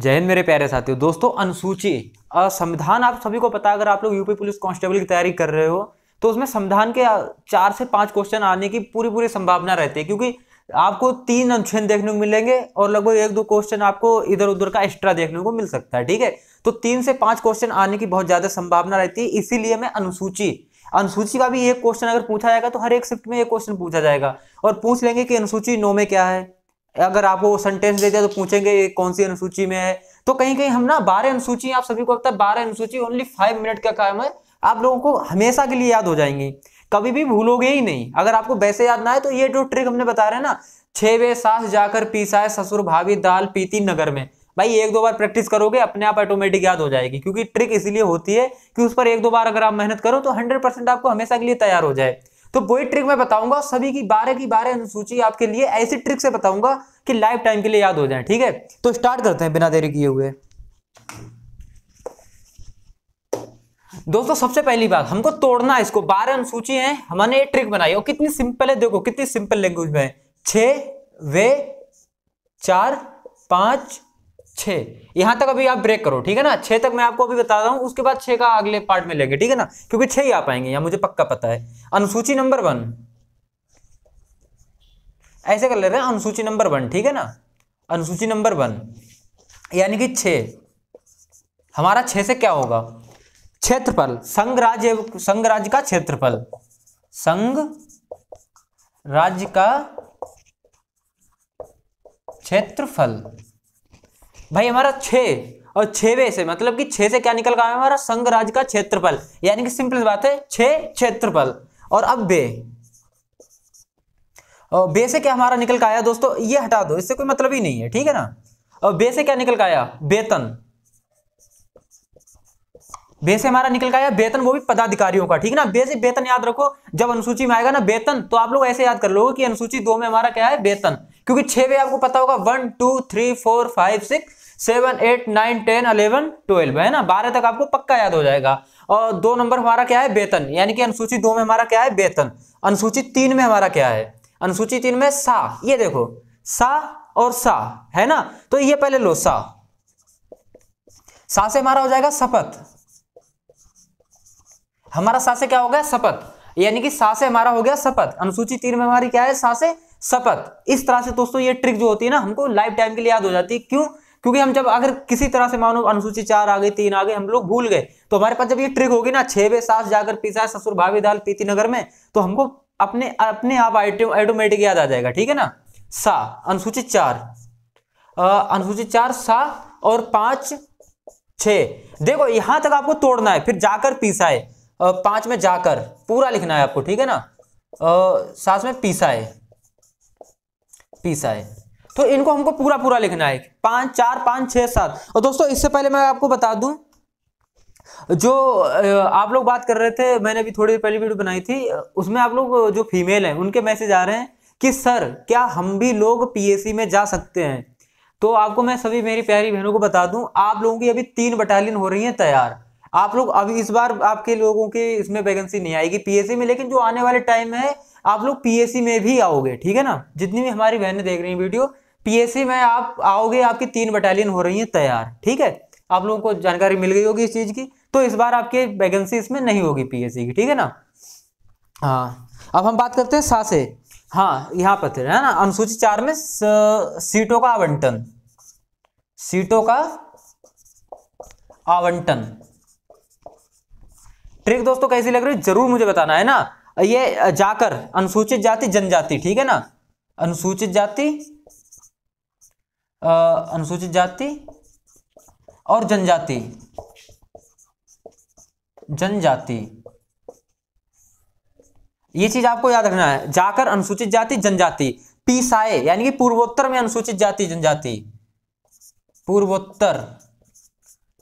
जय हिंद मेरे प्यारे साथियों दोस्तों अनुसूची संविधान आप सभी को पता अगर आप लोग यूपी पुलिस कांस्टेबल की तैयारी कर रहे हो तो उसमें संविधान के चार से पांच क्वेश्चन आने की पूरी पूरी संभावना रहती है क्योंकि आपको तीन अनुच्छेद देखने को मिलेंगे और लगभग एक दो क्वेश्चन आपको इधर उधर का एक्स्ट्रा देखने को मिल सकता है ठीक है तो तीन से पांच क्वेश्चन आने की बहुत ज्यादा संभावना रहती है इसीलिए मैं अनुसूची अनुसूची का भी एक क्वेश्चन अगर पूछा जाएगा तो हर एक शिफ्ट में एक क्वेश्चन पूछा जाएगा और पूछ लेंगे कि अनुसूची नौ में क्या है अगर आपको वो सेंटेंस दे दिया तो पूछेंगे कौन सी अनुसूची में है तो कहीं कहीं हम ना बारह अनुसूची आप सभी को पता है बारह अनुसूची ओनली फाइव मिनट का काम है आप लोगों को हमेशा के लिए याद हो जाएंगी कभी भी भूलोगे ही नहीं अगर आपको वैसे याद ना है तो ये जो ट्रिक हमने बता रहे हैं ना छे वे सास जाकर पीसाए ससुर भाभी दाल पीती नगर में भाई एक दो बार प्रैक्टिस करोगे अपने आप ऑटोमेटिक याद हो जाएगी क्योंकि ट्रिक इसलिए होती है कि उस पर एक दो बार अगर आप मेहनत करो तो हंड्रेड परसेंट आपको हमेशा के लिए तैयार हो जाए तो वही ट्रिक मैं बताऊंगा सभी की बारह की बारह अनुसूची आपके लिए ऐसी ट्रिक से बताऊंगा कि लाइफ टाइम के लिए याद हो जाए ठीक है तो स्टार्ट करते हैं बिना देरी किए हुए दोस्तों सबसे पहली बात हमको तोड़ना है इसको बारह अनुसूची है हमने ये ट्रिक बनाई और कितनी सिंपल है देखो कितनी सिंपल लैंग्वेज में छ वे चार पांच छ यहां तक अभी आप ब्रेक करो ठीक है ना छह तक मैं आपको अभी बता रहा हूं उसके बाद छह का अगले पार्ट में लेंगे ठीक है ना क्योंकि छह ही आ पाएंगे यहां मुझे पक्का पता है अनुसूची नंबर वन ऐसे कर ले रहे हैं अनुसूची नंबर वन ठीक है ना अनुसूची नंबर वन यानी कि छ हमारा छ से क्या होगा क्षेत्रफल संघ राज्य संघ राज्य का क्षेत्रफल संघ राज्य का क्षेत्रफल भाई हमारा छे और छवे से मतलब कि छे से क्या निकल गया हमारा संघ राज्य का क्षेत्रफल यानी कि सिंपल बात है छे क्षेत्रफल और अब बे बेसे क्या हमारा निकल का आया दोस्तों ये हटा दो इससे कोई मतलब ही नहीं है ठीक है ना और बेसे क्या निकल का आया वेतन बेसे हमारा निकल का आया वेतन वो भी पदाधिकारियों का ठीक है ना बेसिक वेतन याद रखो जब अनुसूची में आएगा ना वेतन तो आप लोग ऐसे याद कर लोगे कि अनुसूची दो में हमारा क्या है वेतन क्योंकि छह में आपको पता होगा one two three four five six seven eight nine ten eleven twelve है ना बारह तक आपको पक्का याद हो जाएगा और दो नंबर हमारा क्या है वेतन यानी कि अनुसूची दो में हमारा क्या है वेतन अनुसूची तीन में हमारा क्या है अनुसूची तीन में सा ये देखो सा और सा है ना तो ये पहले लो सा सा से हमारा हो जाएगा शपथ हमारा सा से क्या हो गया शपथ यानी कि सा से हमारा हो गया शपथ अनुसूची तीन में हमारी क्या है सा से शपथ इस तरह से दोस्तों ये ट्रिक जो होती है ना हमको लाइफ टाइम के लिए याद हो जाती है क्यों क्योंकि हम जब अगर किसी तरह से मानो अनुसूची चार आ गई तीन आ गए हम लोग भूल गए तो हमारे पास जब ये ट्रिक होगी ना छे बे सास जाकर पीसा है ससुर भावी दाल पीती नगर में तो हमको अपने अपने आप ऑटोमेटिक याद आ जाएगा ठीक है ना सा अनुसूचित चार अनुसूचित चार सा और पांच छ देखो यहां तक आपको तोड़ना है फिर जाकर पीसा है पांच में जाकर पूरा लिखना है आपको ठीक है ना सात में पीसा है पीसा है तो इनको हमको पूरा पूरा लिखना है पांच चार पांच छह सात और दोस्तों इससे पहले मैं आपको बता दूं जो आप लोग बात कर रहे थे मैंने अभी थोड़ी देर पहले वीडियो बनाई थी उसमें आप लोग जो फीमेल हैं उनके मैसेज आ रहे हैं कि सर क्या हम भी लोग पीएससी में जा सकते हैं तो आपको मैं सभी मेरी प्यारी बहनों को बता दूं आप लोगों की अभी तीन बटालियन हो रही हैं तैयार आप लोग अभी इस बार आपके लोगों की इसमें वैकेंसी नहीं आएगी पीएससी में लेकिन जो आने वाले टाइम है आप लोग पीएससी में भी आओगे ठीक है ना जितनी भी हमारी बहनें देख रही हैं वीडियो पीएससी में आप आओगे आपकी तीन बटालियन हो रही हैं तैयार ठीक है आप लोगों को जानकारी मिल गई होगी इस चीज़ की तो इस बार आपके वैकेंसी इसमें नहीं होगी पीएससी की ठीक है ना हाँ अब हम बात करते हैं सा से हाँ यहाँ पर है ना अनुसूचित चार में सीटों का आवंटन सीटों का आवंटन ट्रिक दोस्तों कैसी लग रही है जरूर मुझे बताना है ना ये जाकर अनुसूचित जाति जनजाति ठीक है ना अनुसूचित जाति अनुसूचित जाति और जनजाति जनजाति ये चीज आपको याद रखना है जाकर अनुसूचित जाति जनजाति पीसाए यानी कि पूर्वोत्तर में अनुसूचित जाति जनजाति पूर्वोत्तर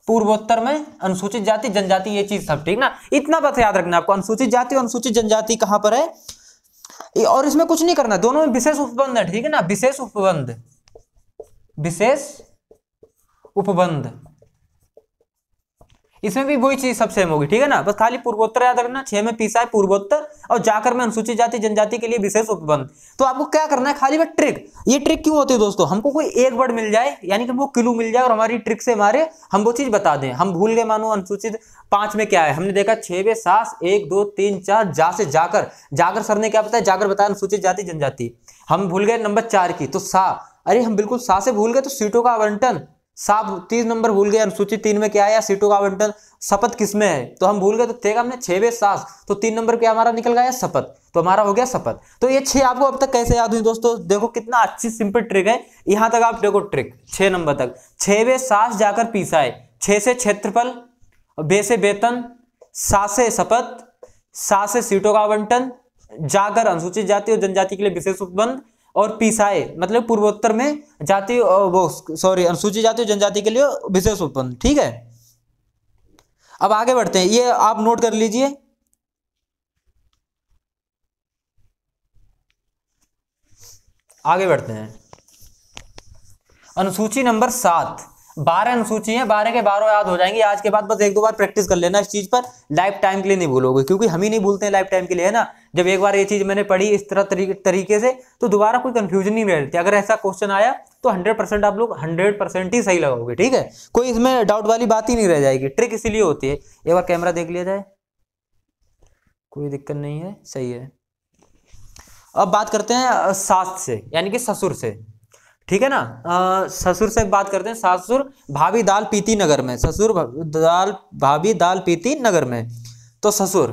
पूर्वोत्तर में अनुसूचित जाति जनजाति ये चीज सब ठीक ना इतना बस याद रखना आपको अनुसूचित जाति और अनुसूचित जनजाति कहां पर है और इसमें कुछ नहीं करना दोनों में विशेष उपबंध है ठीक है ना विशेष उपबंध विशेष उपबंध इसमें भी वही चीज सब सेम होगी ठीक है ना बस खाली पूर्वोत्तर याद रखना छह में पीसा है पूर्वोत्तर और जाकर में अनुसूचित जाति जनजाति के लिए विशेष उपबंध तो आपको क्या करना है खाली बस ट्रिक ये ट्रिक क्यों होती है दोस्तों हमको कोई एक वर्ड मिल जाए यानी कि हमको क्लू मिल जाए और हमारी ट्रिक से हमारे हम वो चीज बता दें हम भूल गए मानो अनुसूचित पांच में क्या है हमने देखा छह में सास एक दो तीन चार जा से जाकर जाकर सर ने क्या बताया जाकर बताया अनुसूचित जाति जनजाति हम भूल गए नंबर चार की तो सा अरे हम बिल्कुल सा से भूल गए तो सीटों का आवंटन साफ तीस नंबर भूल गए अनुसूचित तीन में क्या आया सीटों का आवंटन शपथ किसमें है तो हम भूल गए तो थे हमने छवे सास तो तीन नंबर क्या हमारा निकल गया शपथ तो हमारा हो गया शपथ तो ये छह आपको अब तक कैसे याद हुई दोस्तों देखो कितना अच्छी सिंपल ट्रिक है यहां तक आप देखो ट्रिक छह नंबर तक छे छवे सास जाकर पीसा है छे से क्षेत्रफल बे से वेतन सा से शपथ सा से सीटों का आवंटन जाकर अनुसूचित जाति और जनजाति के लिए विशेष उपबंध और पीसाए मतलब पूर्वोत्तर में जाति वो सॉरी अनुसूचित जाति जनजाति के लिए विशेष उत्पन्न ठीक है अब आगे बढ़ते हैं ये आप नोट कर लीजिए आगे बढ़ते हैं अनुसूची नंबर सात बारह अनुसूची है बारह के बारह याद हो जाएंगे आज के बाद बस एक दो बार प्रैक्टिस कर लेना इस चीज़ पर लाइफ टाइम के लिए नहीं भूलोगे क्योंकि हम ही नहीं भूलते हैं लाइफ टाइम के लिए है ना जब एक बार ये चीज़ मैंने पढ़ी इस तरह तरीके से तो दोबारा कोई कंफ्यूजन नहीं रहती अगर ऐसा क्वेश्चन आया तो हंड्रेड आप लोग हंड्रेड ही सही लगाओगे ठीक है कोई इसमें डाउट वाली बात ही नहीं रह जाएगी ट्रिक इसीलिए होती है एक बार कैमरा देख लिया जाए कोई दिक्कत नहीं है सही है अब बात करते हैं सास से यानी कि ससुर से ठीक है ना ससुर से बात करते हैं सासुर भाभी दाल पीती नगर में ससुर दाल भाभी दाल पीती नगर में तो ससुर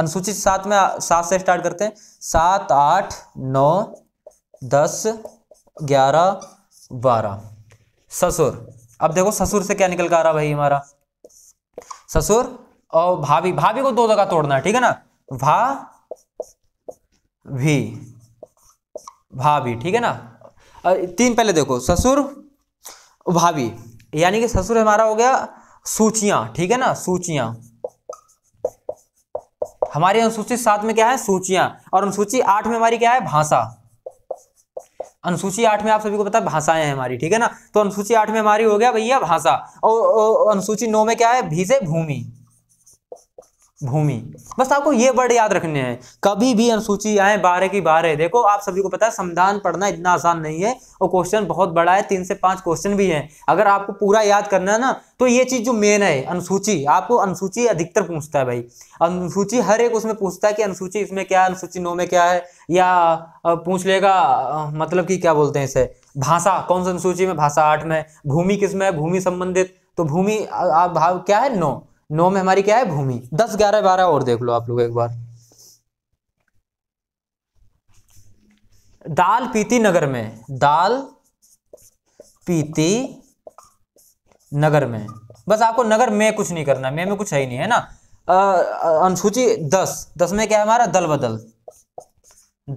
अनुसूचित सात में सात से स्टार्ट करते हैं सात आठ नौ दस ग्यारह बारह ससुर अब देखो ससुर से क्या निकल कर आ रहा भाई हमारा ससुर और भाभी भाभी को दो जगह तोड़ना है ठीक है ना भा भी भाभी ठीक है ना तीन पहले देखो ससुर भाभी यानी कि ससुर हमारा हो गया सूचियां ठीक है ना सूचियां हमारी अनुसूचित सात में क्या है सूचियां और अनुसूची आठ में हमारी क्या है भाषा अनुसूची आठ में आप सभी को पता है भाषाएं हैं हमारी ठीक है ना तो अनुसूची आठ में हमारी हो गया भैया भाषा और अनुसूची नौ में क्या है भीजे भूमि भूमि बस आपको ये वर्ड याद रखने हैं कभी भी अनुसूची आए बारह की बारह देखो आप सभी को पता है संविधान पढ़ना इतना आसान नहीं है और क्वेश्चन बहुत बड़ा है तीन से पांच क्वेश्चन भी हैं अगर आपको पूरा याद करना है ना तो ये चीज़ जो मेन है अनुसूची आपको अनुसूची अधिकतर पूछता है भाई अनुसूची हर एक उसमें पूछता है कि अनुसूची इसमें क्या है अनुसूची नौ में क्या है या पूछ लेगा मतलब कि क्या बोलते हैं इसे भाषा कौन सा अनुसूची में भाषा आठ में भूमि किस में भूमि संबंधित तो भूमि क्या है नौ नौ में हमारी क्या है भूमि दस ग्यारह बारह और देख लो आप लोग एक बार दाल पीती नगर में दाल पीती नगर में बस आपको नगर में कुछ नहीं करना में में कुछ है ही नहीं है ना अनुसूची दस दस में क्या है हमारा दल बदल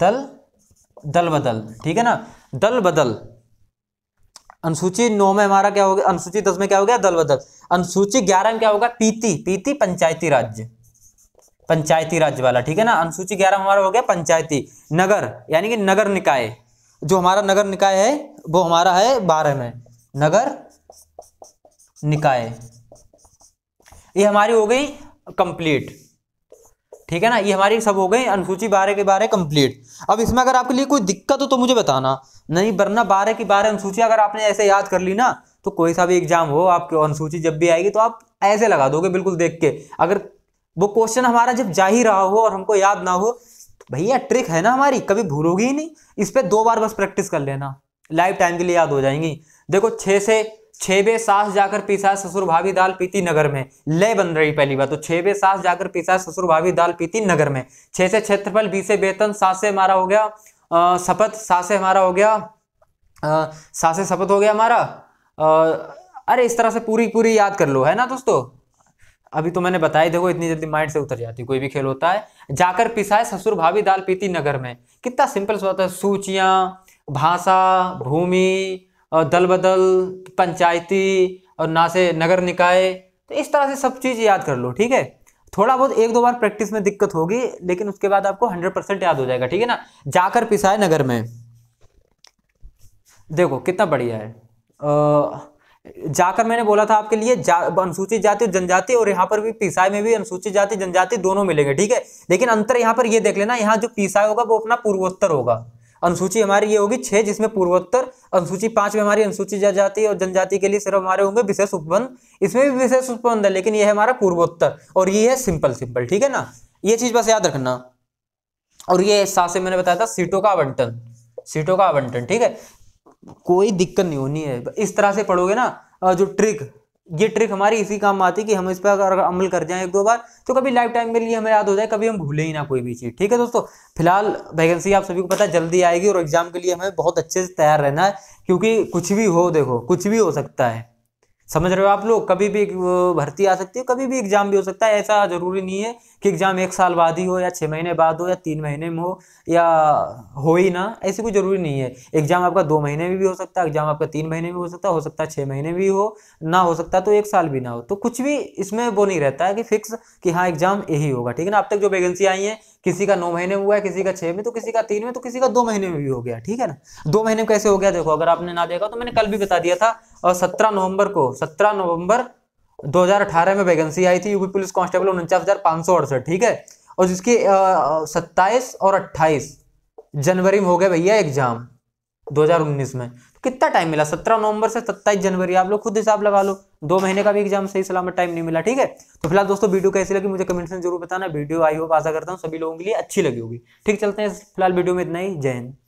दल दल बदल ठीक है ना दल बदल अनुसूची नौ में हमारा क्या हो गया अनुसूची दस में क्या हो गया दल बदल अनुसूची ग्यारह में क्या होगा पीती पीति पंचायती राज्य पंचायती राज्य वाला ठीक है ना अनुसूची ग्यारह हमारा हो गया पंचायती नगर यानी कि नगर निकाय जो हमारा नगर निकाय है वो हमारा है बारह में नगर निकाय ये हमारी हो गई कंप्लीट ठीक है ना ये हमारी सब हो गई अनुसूची बारह के बारह कंप्लीट अब इसमें अगर आपके लिए कोई दिक्कत हो तो मुझे बताना नहीं वरना बारह की बारह अनुसूची अगर आपने ऐसे याद कर ली ना तो कोई सा भी एग्जाम हो आपके अनुसूची जब भी आएगी तो आप ऐसे लगा दोगे बिल्कुल देख के अगर वो क्वेश्चन हमारा जब जा ही रहा हो और हमको याद ना हो भैया ट्रिक है ना हमारी कभी भूलोगी ही नहीं इस पर दो बार बस प्रैक्टिस कर लेना लाइफ टाइम के लिए याद हो जाएंगी देखो छः से छेबे सास जाकर पीसा ससुर भाभी दाल पीती नगर में लय बन रही पहली बात तो छेबे सास जाकर पीसा ससुर भाभी दाल पीती नगर में छे से क्षेत्रफल बी से वेतन सास से हमारा हो गया शपथ सास से हमारा हो गया आ, सास से शपथ हो गया हमारा अरे इस तरह से पूरी पूरी याद कर लो है ना दोस्तों अभी तो मैंने बताया देखो इतनी जल्दी माइंड से उतर जाती कोई भी खेल होता है जाकर पिसाए ससुर भाभी दाल पीती नगर में कितना सिंपल सा होता है सूचियां भाषा भूमि और दल बदल पंचायती और ना से नगर निकाय तो इस तरह से सब चीज़ याद कर लो ठीक है थोड़ा बहुत एक दो बार प्रैक्टिस में दिक्कत होगी लेकिन उसके बाद आपको हंड्रेड परसेंट याद हो जाएगा ठीक है ना जाकर पिसाए नगर में देखो कितना बढ़िया है जाकर मैंने बोला था आपके लिए जा, अनुसूचित जाति जनजाति और यहाँ पर भी पिसाए में भी अनुसूचित जाति जनजाति दोनों मिलेंगे ठीक है लेकिन अंतर यहाँ पर ये यह देख लेना यहाँ जो पिसाए होगा वो अपना पूर्वोत्तर होगा अनुसूची हमारी ये होगी छः जिसमें पूर्वोत्तर अनुसूची पाँच में हमारी अनुसूची जनजाति और जनजाति के लिए सिर्फ हमारे होंगे विशेष उपबंध इसमें भी विशेष उपबंध है लेकिन ये है हमारा पूर्वोत्तर और ये है सिंपल सिंपल ठीक है ना ये चीज़ बस याद रखना और ये साथ से मैंने बताया था सीटों का आवंटन सीटों का आवंटन ठीक है कोई दिक्कत नहीं होनी है इस तरह से पढ़ोगे ना जो ट्रिक ये ट्रिक हमारी इसी काम में आती है कि हम इस पर अगर अमल कर जाएं एक दो बार तो कभी लाइफ टाइम के लिए हमें याद हो जाए कभी हम भूलें ही ना कोई भी चीज़ ठीक है दोस्तों फिलहाल वैकेंसी आप सभी को पता है जल्दी आएगी और एग्जाम के लिए हमें बहुत अच्छे से तैयार रहना है क्योंकि कुछ भी हो देखो कुछ भी हो सकता है समझ रहे हो आप लोग कभी भी भर्ती आ सकती है कभी भी एग्जाम भी हो सकता है ऐसा जरूरी नहीं है कि एग्जाम एक साल बाद ही हो या छः महीने बाद हो या तीन महीने में हो या हो ही ना ऐसी कोई ज़रूरी नहीं है एग्जाम आपका दो महीने में भी हो सकता है एग्जाम आपका तीन महीने में हो सकता है हो सकता है छः महीने भी हो ना हो सकता तो एक साल भी ना हो तो कुछ भी इसमें वो नहीं रहता है कि फिक्स कि हाँ एग्जाम यही होगा ठीक है ना अब तक जो वैकेंसी आई है किसी का नौ महीने में हुआ है किसी का छह में तो किसी का तीन में तो किसी का दो महीने में भी हो गया ठीक है ना दो महीने में कैसे हो गया देखो अगर आपने ना देखा तो मैंने कल भी बता दिया था और सत्रह नवंबर को सत्रह नवंबर 2018 में वैकेंसी आई थी यूपी पुलिस कांस्टेबल उनचास हजार सौ अड़सठ ठीक है और जिसकी सत्ताईस और अट्ठाईस जनवरी में हो गया भैया एग्जाम 2019 में कितना टाइम मिला सत्रह नवंबर से सत्ताईस जनवरी आप लोग खुद हिसाब लगा लो दो महीने का भी एग्जाम सही सलामत टाइम नहीं मिला ठीक है तो फिलहाल दोस्तों वीडियो कैसी लगी मुझे कमेंट में जरूर बताना वीडियो आई होप आशा करता हूँ सभी लोगों के लिए अच्छी लगी होगी ठीक चलते हैं फिलहाल वीडियो में इतना ही जय हिंद